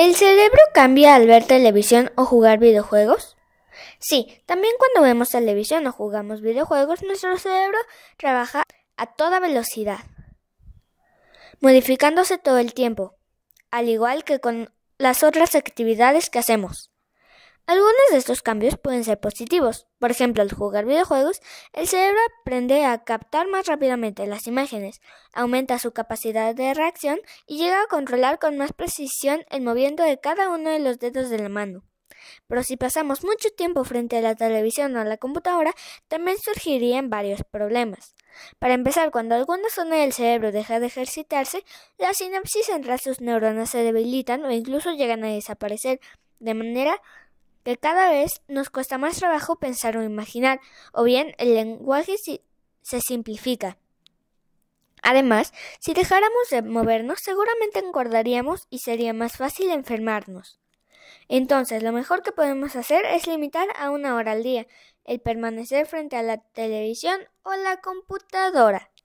¿El cerebro cambia al ver televisión o jugar videojuegos? Sí, también cuando vemos televisión o jugamos videojuegos, nuestro cerebro trabaja a toda velocidad, modificándose todo el tiempo, al igual que con las otras actividades que hacemos. Algunos de estos cambios pueden ser positivos. Por ejemplo, al jugar videojuegos, el cerebro aprende a captar más rápidamente las imágenes, aumenta su capacidad de reacción y llega a controlar con más precisión el movimiento de cada uno de los dedos de la mano. Pero si pasamos mucho tiempo frente a la televisión o a la computadora, también surgirían varios problemas. Para empezar, cuando alguna zona del cerebro deja de ejercitarse, las sinapsis entre sus neuronas se debilitan o incluso llegan a desaparecer, de manera que cada vez nos cuesta más trabajo pensar o imaginar, o bien el lenguaje se simplifica. Además, si dejáramos de movernos, seguramente engordaríamos y sería más fácil enfermarnos. Entonces, lo mejor que podemos hacer es limitar a una hora al día el permanecer frente a la televisión o la computadora.